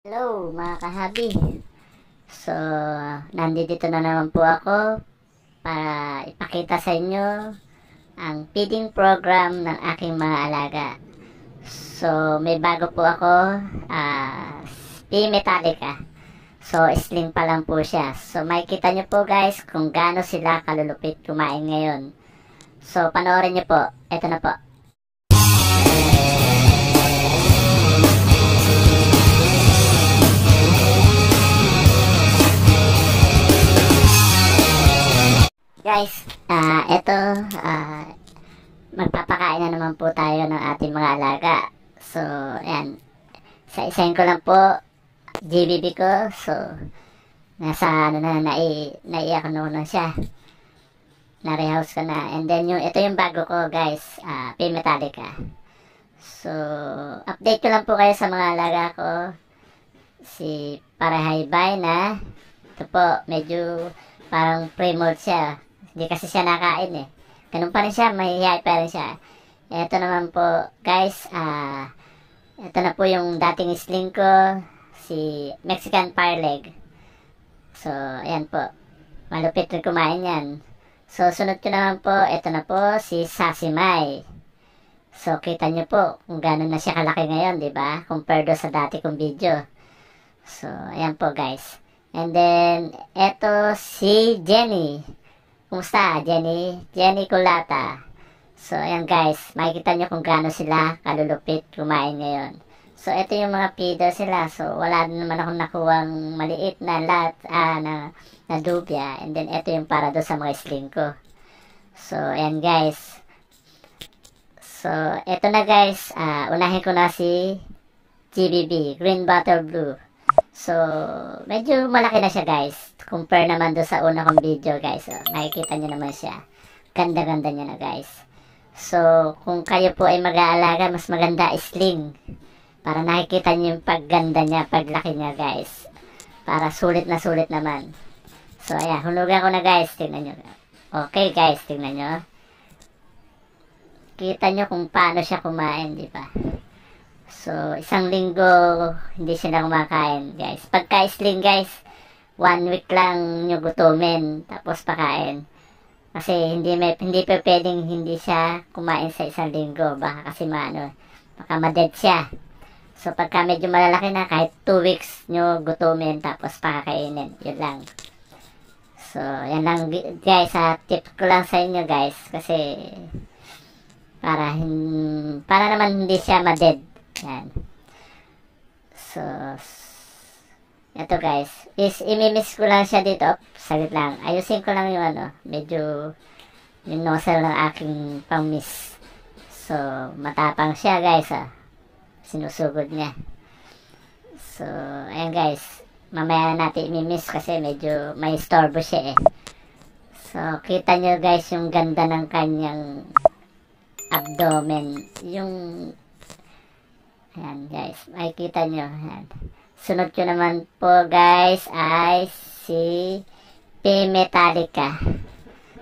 Hello mga kahabi So nandito na naman po ako para ipakita sa inyo ang feeding program ng aking mga alaga So may bago po ako uh, P Metallica So sling pa lang po siya So makikita nyo po guys kung gaano sila kalulupit kumain ngayon So panoorin nyo po Ito na po Guys, ah uh, ito, uh, ah, magpapakain na naman po tayo ng ating mga alaga. So, ayan. Sa isayin ko lang po, GBB ko. So, nasa ano na, nai, naiyak na na siya. Na-rehouse ko na. And then, yung, ito yung bago ko, guys. Uh, ah, P Metallica. So, update ko lang po kayo sa mga alaga ko. Si Parahaybay na. Ito po, medyo parang pre-mold siya hindi kasi siya nakain eh. Ganun pa rin siya, mahihiyay pa rin siya. Ito naman po, guys, ah, uh, ito na po yung dating sling ko, si Mexican Parleg. So, ayan po. Malupit rin kumain yan. So, sunod ko naman po, ito na po, si Sasimay. So, kita nyo po kung gano'n na siya kalaki ngayon, di ba? Compared sa dati kong video. So, ayan po guys. And then, eto si Jenny. Kumusta, Jenny? Jenny Kulata. So, ayan guys, makikita nyo kung gaano sila kalulupit kumain ngayon. So, ito yung mga feeder sila. So, wala naman akong nakuwang maliit na lat, ah, na, na dubya. And then, ito yung para do sa mga sling ko. So, ayan guys. So, ito na guys. Uh, unahin ko na si GBB, Green Bottle Blue. So, medyo malaki na siya guys. Compare naman do sa una kong video guys. So, oh, makikita nyo naman siya. Ganda-ganda niya na guys. So, kung kayo po ay mag-aalaga, mas maganda sling. Para nakikita nyo yung pagganda niya, paglaki niya guys. Para sulit na sulit naman. So, ayan. Hulugan ko na guys. Tingnan nyo. Okay guys, tingnan nyo. Kita nyo kung paano siya kumain, di ba? So, isang linggo, hindi siya sila makain, guys. Pagka-sling, guys, one week lang nyo gutumin, tapos pakain. Kasi hindi may, hindi pa pwedeng hindi siya kumain sa isang linggo. Baka kasi maano, baka madead siya. So, pagka medyo malalaki na, kahit 2 weeks nyo gutumin, tapos pakakainin. Yun lang. So, yan lang guys, ha, ah, tip ko lang sa inyo guys, kasi para, para naman hindi siya ma madead yan. So, ito guys, is imimiss ko lang siya dito. Saglit lang. Ayusin ko lang yung ano, medyo yung nozzle ng aking pang-miss. So, matapang siya guys ah. Sinusugod niya. So, ayan guys. Mamaya na natin imimiss kasi medyo may storbo siya eh. So, kita nyo guys yung ganda ng kanyang abdomen. Yung yan guys, makikita nyo. Ayan. Sunod ko naman po guys ay si P Metallica.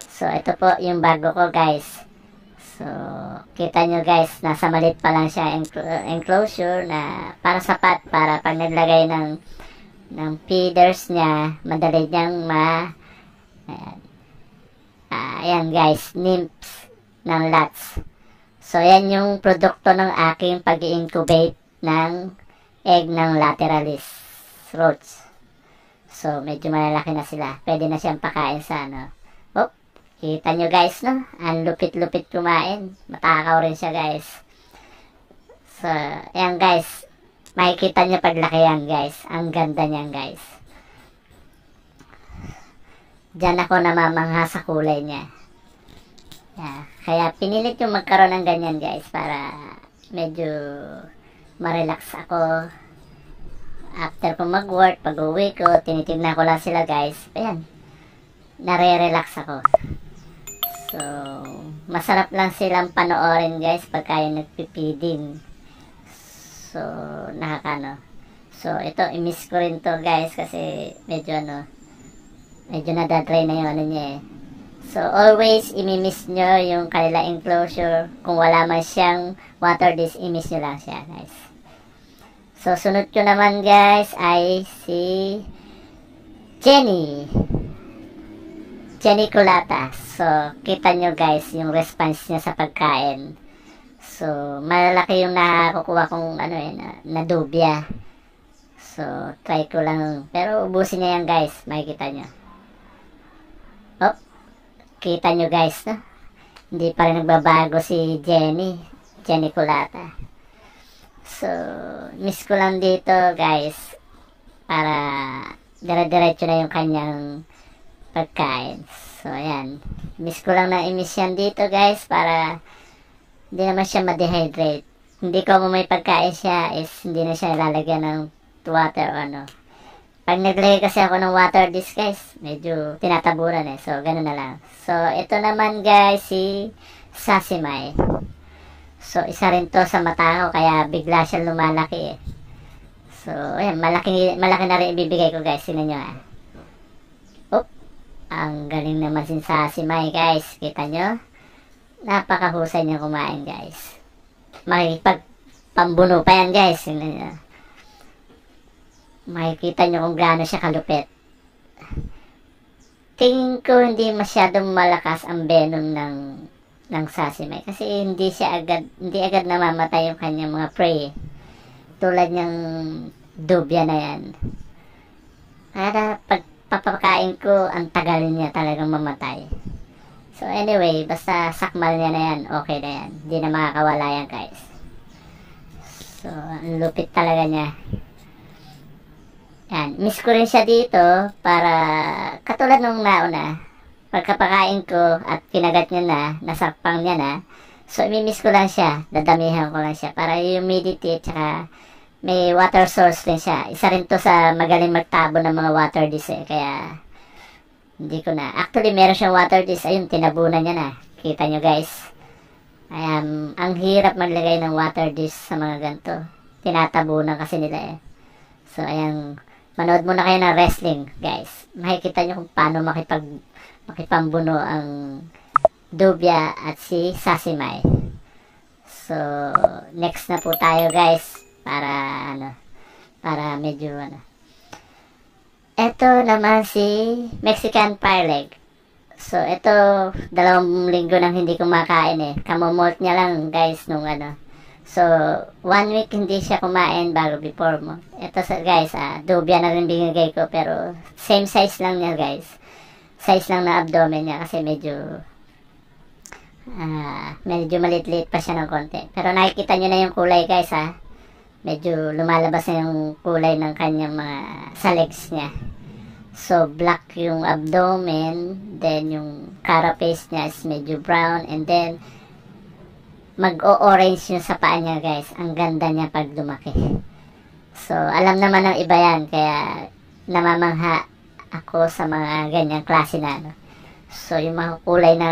So ito po yung bago ko guys. So kita nyo guys, nasa malit pa lang siya enclosure na para sapat para pag naglagay ng ng feeders niya, madali niyang ma ayan. Ah, ayan guys, nymphs ng lats. So, yan yung produkto ng aking pag incubate ng egg ng lateralis roach. So, medyo malalaki na sila. Pwede na siyang pakain sa ano. Oh, kita nyo guys, no? Ang lupit-lupit kumain. Matakaw rin siya guys. So, yan guys. Makikita nyo paglaki yan guys. Ang ganda niyan guys. Diyan ako namamangha sa kulay niya. Yeah. Kaya pinilit yung magkaroon ng ganyan guys para medyo ma-relax ako. After ko mag-work, pag uwi ko, tinitignan ko lang sila guys. Ayan, nare-relax ako. So, masarap lang silang panoorin guys pag yung nagpipiding. So, nakakano. So, ito, i-miss ko rin to guys kasi medyo ano, medyo nadadrain na yung ano niya eh So, always imi-miss nyo yung kanila enclosure. Kung wala man siyang water dish, imiss nyo lang siya, guys. So, sunod ko naman, guys, ay si Jenny. Jenny Culata. So, kita nyo, guys, yung response niya sa pagkain. So, malalaki yung nakakukuha kong, ano eh, na, na dubya. So, try ko lang. Pero, ubusin niya yan, guys. Makikita nyo. Oh, Kita nyo guys, no? Hindi pa rin nagbabago si Jenny. Jenny Culata. So, miss ko lang dito guys. Para dire-diretso na yung kanyang pagkain. So, ayan. Miss ko lang na i-miss yan dito guys. Para hindi naman siya ma-dehydrate. Hindi ko mo may pagkain siya is hindi na siya lalagyan ng water o ano. Pag naglagay kasi ako ng water disc guys, medyo tinataburan eh. So, ganun na lang. So, ito naman guys, si Sasimay. So, isa rin to sa mata ko, kaya bigla siya lumalaki eh. So, ayan, malaki, malaki na rin ibibigay ko guys. Sino nyo ah. Oop, ang galing naman si Sasimay guys. Kita nyo? Napakahusay niya kumain guys. Makikipagpambuno pa yan guys. Sino nyo? makikita nyo kung gaano siya kalupit. Tingin ko hindi masyadong malakas ang venom ng ng Sasimay kasi hindi siya agad hindi agad namamatay yung kanyang mga prey tulad ng dubya na yan para pagpapakain ko ang tagal niya talagang mamatay so anyway basta sakmal niya na yan okay na yan hindi na makakawala yan guys so ang lupit talaga niya yan, miss ko rin siya dito para katulad nung nauna, pagkapakain ko at pinagat niya na, nasakpang niya na, so imimiss ko lang siya, dadamihan ko lang siya para humidity at saka may water source din siya. Isa rin to sa magaling magtabo ng mga water dish eh, kaya hindi ko na. Actually, meron siyang water dish, ayun, tinabunan niya na. Kita nyo guys. Ayan, ang hirap maglagay ng water dish sa mga ganito. Tinatabunan kasi nila eh. So, ayan, Manood muna kayo ng wrestling, guys. Makikita nyo kung paano makipag, makipambuno ang Dubya at si Sasimay. So, next na po tayo, guys. Para, ano, para medyo, ano. Ito naman si Mexican Parleg. So, ito, dalawang linggo nang hindi ko makain eh. Kamomolt niya lang, guys, nung, ano, So, one week hindi siya kumain bago before mo. Ito sa, guys, ah, dubya na rin binigay ko pero same size lang niya guys. Size lang na abdomen niya kasi medyo ah, medyo maliit-liit pa siya ng konti. Pero nakikita niyo na yung kulay guys ha. Ah. Medyo lumalabas na yung kulay ng kanyang mga sa legs niya. So, black yung abdomen, then yung carapace niya is medyo brown, and then mag-o-orange yung sa paa niya guys. Ang ganda niya pag lumaki. So, alam naman ng iba yan. Kaya, namamangha ako sa mga ganyang klase na ano. So, yung mga kulay na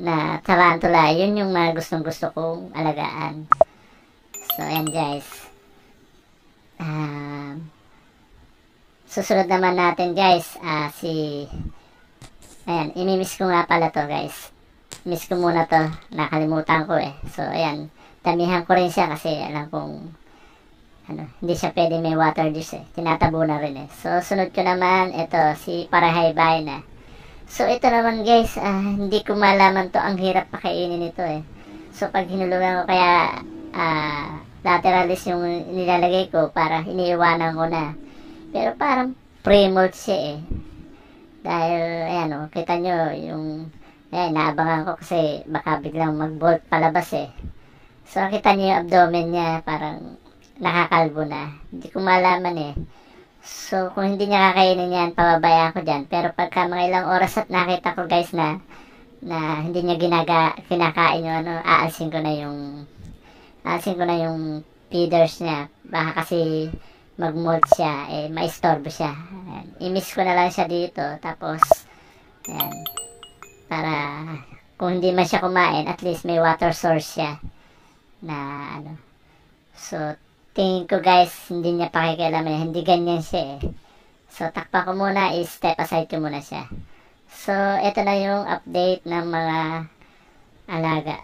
na tarantula, yun yung mga gustong gusto kong alagaan. So, ayan guys. Um, susunod naman natin guys, uh, si ayan, imimiss ko nga pala to guys miss ko muna to. Nakalimutan ko eh. So, ayan. damihan ko rin siya kasi alam kong ano, hindi siya pwede may water dish eh. Tinatabo na rin eh. So, sunod ko naman, ito, si Parahay Bay na. So, ito naman guys, uh, hindi ko malaman to. Ang hirap pakainin ito eh. So, pag hinulugan ko kaya uh, lateralis yung nilalagay ko para iniiwanan ko na. Pero parang pre-molt siya eh. Dahil, ayan o, oh, kita nyo yung eh, naabang ako kasi baka biglang mag-bolt palabas eh. So, nakita niyo yung abdomen niya, parang nakakalbo na. Hindi ko malaman eh. So, kung hindi niya kakainin yan, pababayaan ko dyan. Pero pagka mga ilang oras at nakita ko guys na na hindi niya ginaga, kinakain yung ano, aalsin ko na yung aalsin ko na yung feeders niya. Baka kasi mag-mold siya, eh, maistorbo siya. Ayan. I-miss ko na lang siya dito. Tapos, ayan para kung hindi man siya kumain, at least may water source siya na ano. So, tingin ko guys, hindi niya pakikialaman. Hindi ganyan siya eh. So, takpa ko muna, i-step aside ko muna siya. So, ito na yung update ng mga alaga.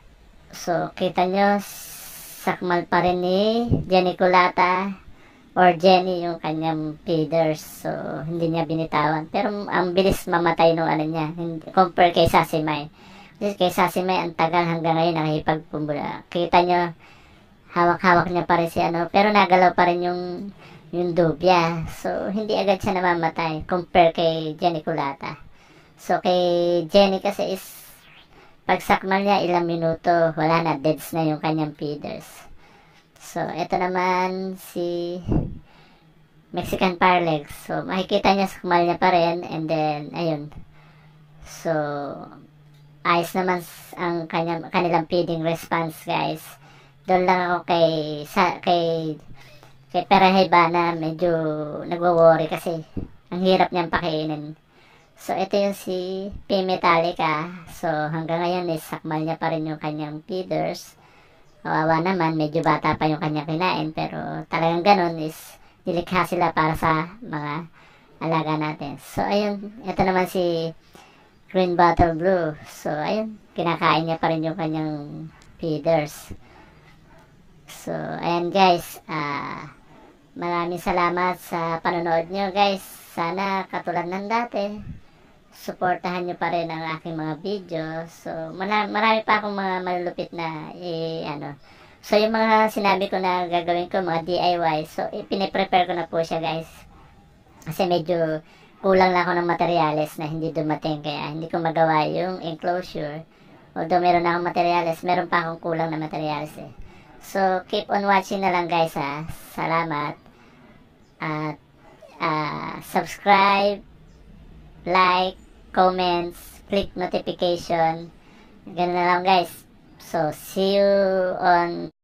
So, kita nyo, sakmal pa rin ni Jenny Janiculata or Jenny yung kanyang feeders. So, hindi niya binitawan. Pero ang bilis mamatay nung ano niya. Hindi, compare kay Sasimay. Kasi kay Sasimay, ang tagal hanggang ngayon nakikipagpumbula. Kita nyo, hawak-hawak niya pa rin si ano. Pero nagalaw pa rin yung yung dubya. So, hindi agad siya namamatay compare kay Jenny Culata. So, kay Jenny kasi is pagsakmal niya ilang minuto, wala na, deads na yung kanyang feeders. So, ito naman si Mexican Parlex. So, makikita niya sa kumal niya pa rin. And then, ayun. So, ayos naman ang kanyang, kanilang feeding response, guys. Doon lang ako kay, sa, kay, kay Peraheba na medyo nagwo-worry kasi ang hirap niyang pakainin. So, ito yung si P. Metallica. So, hanggang ngayon, sakmal niya pa rin yung kanyang feeders. Kawawa naman, medyo bata pa yung kanya kinain pero talagang ganun is nilikha sila para sa mga alaga natin. So ayun, ito naman si Green Bottle Blue. So ayun, kinakain niya pa rin yung kanyang feeders. So ayan guys, ah uh, maraming salamat sa panonood nyo guys. Sana katulad ng dati supportahan nyo pa rin ang aking mga videos. So, marami, marami pa akong mga malulupit na, eh, ano. So, yung mga sinabi ko na gagawin ko, mga DIY, so, eh, piniprepare ko na po siya, guys. Kasi medyo kulang lang ako ng materials na hindi dumating, kaya hindi ko magawa yung enclosure. Although, meron na akong materials, meron pa akong kulang na materials, eh. So, keep on watching na lang, guys, ha. Salamat. At, uh, subscribe, like, comments, click notification. Ganun na lang guys. So, see you on